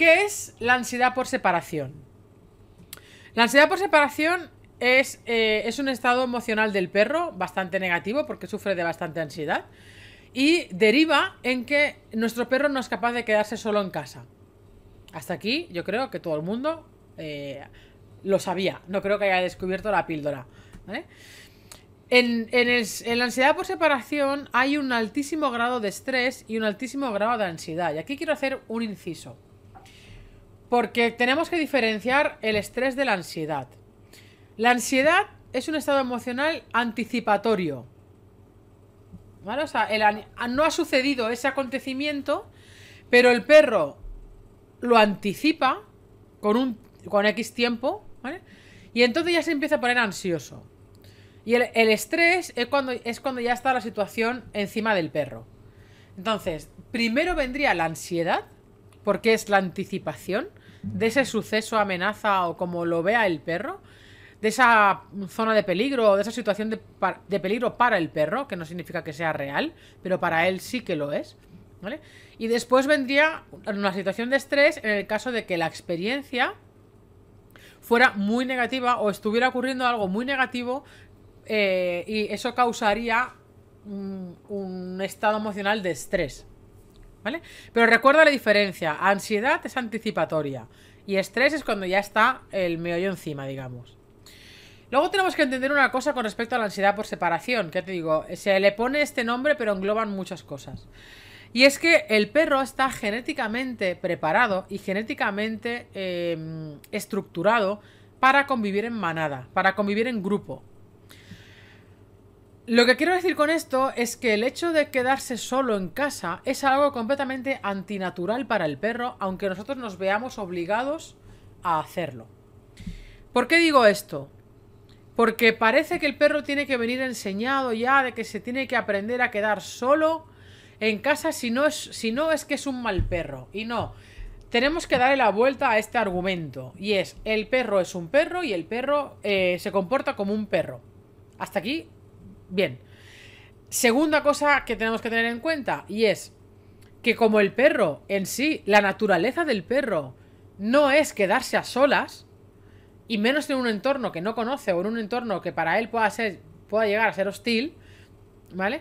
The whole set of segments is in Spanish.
¿Qué es la ansiedad por separación? La ansiedad por separación es, eh, es un estado emocional del perro bastante negativo porque sufre de bastante ansiedad y deriva en que nuestro perro no es capaz de quedarse solo en casa. Hasta aquí yo creo que todo el mundo eh, lo sabía, no creo que haya descubierto la píldora. En, en, la ansiedad por separación hay un altísimo grado de estrés y un altísimo grado de ansiedad. Y aquí quiero hacer un inciso. Porque tenemos que diferenciar el estrés de la ansiedad. La ansiedad es un estado emocional anticipatorio. O sea, ah, no ha sucedido ese acontecimiento, pero el perro lo anticipa con, un, con X tiempo, Y entonces ya se empieza a poner ansioso. Y el, estrés cuando, es cuando ya está la situación encima del perro. Entonces, primero vendría la ansiedad, porque es la anticipación de ese suceso, amenaza o como lo vea el perro, de esa zona de peligro o de esa situación de, peligro para el perro, que no significa que sea real, pero para él sí que lo es. ¿vale? Y después vendría una situación de estrés en el caso de que la experiencia fuera muy negativa o estuviera ocurriendo algo muy negativo eh, y eso causaría un estado emocional de estrés. Pero recuerda la diferencia, ansiedad es anticipatoria y estrés es cuando ya está el meollo encima, digamos. Luego tenemos que entender una cosa con respecto a la ansiedad por separación, que te digo, se le pone este nombre pero engloban muchas cosas. Y es que el perro está genéticamente preparado y genéticamente em, estructurado para convivir en manada, para convivir en grupo. Lo que quiero decir con esto es que el hecho de quedarse solo en casa es algo completamente antinatural para el perro, aunque nosotros nos veamos obligados a hacerlo. ¿Por qué digo esto? Porque parece que el perro tiene que venir enseñado ya de que se tiene que aprender a quedar solo en casa si no es, si no es que es un mal perro. Y no, tenemos que darle la vuelta a este argumento. Y es, el perro es un perro y el perro eh, se comporta como un perro. Hasta aquí Bien. Segunda cosa que tenemos que tener en cuenta y es que como el perro en sí, la naturaleza del perro no es quedarse a solas y menos en un entorno que no conoce o en un entorno que para él pueda ser pueda llegar a ser hostil, ¿vale?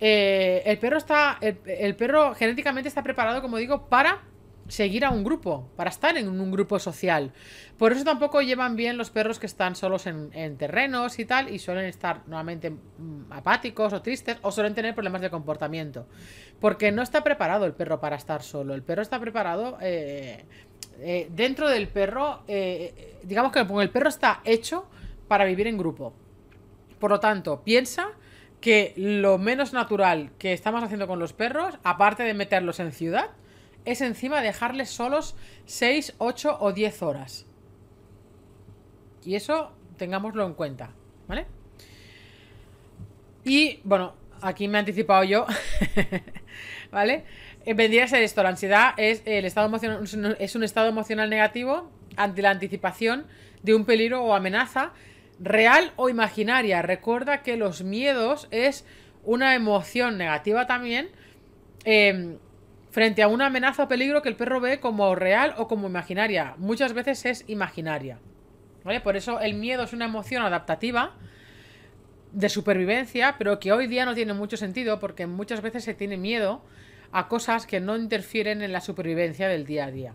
Eh, el perro está el perro genéticamente está preparado, como digo, para seguir a un grupo, para estar en un grupo social. Por eso tampoco llevan bien los perros que están solos en, terrenos y tal, y suelen estar nuevamente mm, apáticos o tristes, o suelen tener problemas de comportamiento. Porque no está preparado el perro para estar solo. El perro está preparado eh, eh, dentro del perro, eh, digamos que el perro está hecho para vivir en grupo. Por lo tanto, piensa que lo menos natural que estamos haciendo con los perros, aparte de meterlos en ciudad, es encima dejarles solos 6, 8 o 10 horas. Y eso tengámoslo en cuenta, ¿vale? Y bueno, aquí me he anticipado yo, ¿vale? Eh, vendría a ser esto, la ansiedad es, el estado emocional, es un estado emocional negativo ante la anticipación de un peligro o amenaza real o imaginaria. Recuerda que los miedos es una emoción negativa también eh, frente a una amenaza o peligro que el perro ve como real o como imaginaria. Muchas veces es imaginaria. ¿Vale? Por eso el miedo es una emoción adaptativa de supervivencia, pero que hoy día no tiene mucho sentido porque muchas veces se tiene miedo a cosas que no interfieren en la supervivencia del día a día.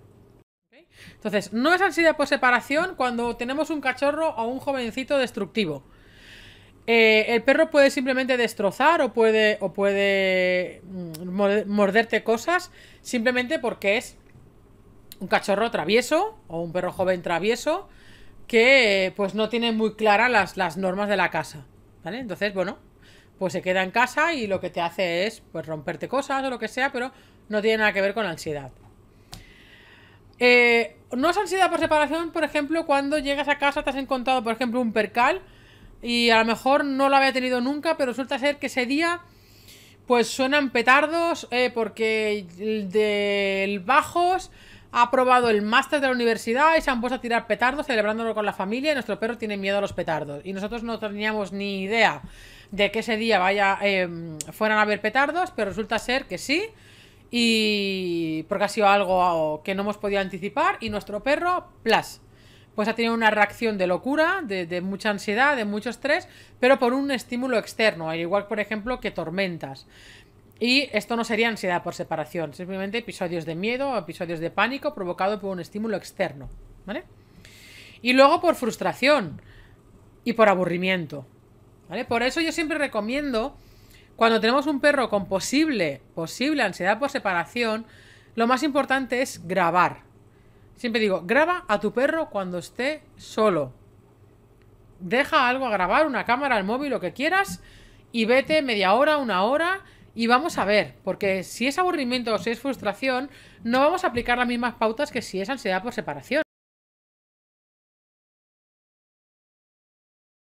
Entonces, no es ansiedad por separación cuando tenemos un cachorro o un jovencito destructivo. Eh, el perro puede simplemente destrozar o puede, o puede mm, morderte cosas simplemente porque es un cachorro travieso o un perro joven travieso que pues no tiene muy claras las, normas de la casa. ¿Vale? Entonces, bueno, pues se queda en casa y lo que te hace es pues romperte cosas o lo que sea, pero no tiene nada que ver con ansiedad. Eh, no es ansiedad por separación, por ejemplo, cuando llegas a casa te has encontrado, por ejemplo, un percal y a lo mejor no lo había tenido nunca, pero resulta ser que ese día pues suenan petardos eh, porque el del Bajos ha aprobado el máster de la universidad y se han puesto a tirar petardos celebrándolo con la familia y nuestro perro tiene miedo a los petardos. Y nosotros no teníamos ni idea de que ese día vaya, em, fueran a haber petardos, pero resulta ser que sí. Y porque ha sido algo que no hemos podido anticipar y nuestro perro, plas, pues ha tenido una reacción de locura, de, mucha ansiedad, de mucho estrés, pero por un estímulo externo, al igual, por ejemplo, que tormentas. Y esto no sería ansiedad por separación, simplemente episodios de miedo, episodios de pánico provocado por un estímulo externo, ¿vale? Y luego por frustración y por aburrimiento, ¿vale? Por eso yo siempre recomiendo, cuando tenemos un perro con posible, posible ansiedad por separación, lo más importante es grabar, Siempre digo, graba a tu perro cuando esté solo. Deja algo a grabar, una cámara, el móvil, lo que quieras, y vete media hora, una hora, y vamos a ver, porque si es aburrimiento o si es frustración, no vamos a aplicar las mismas pautas que si es ansiedad por separación.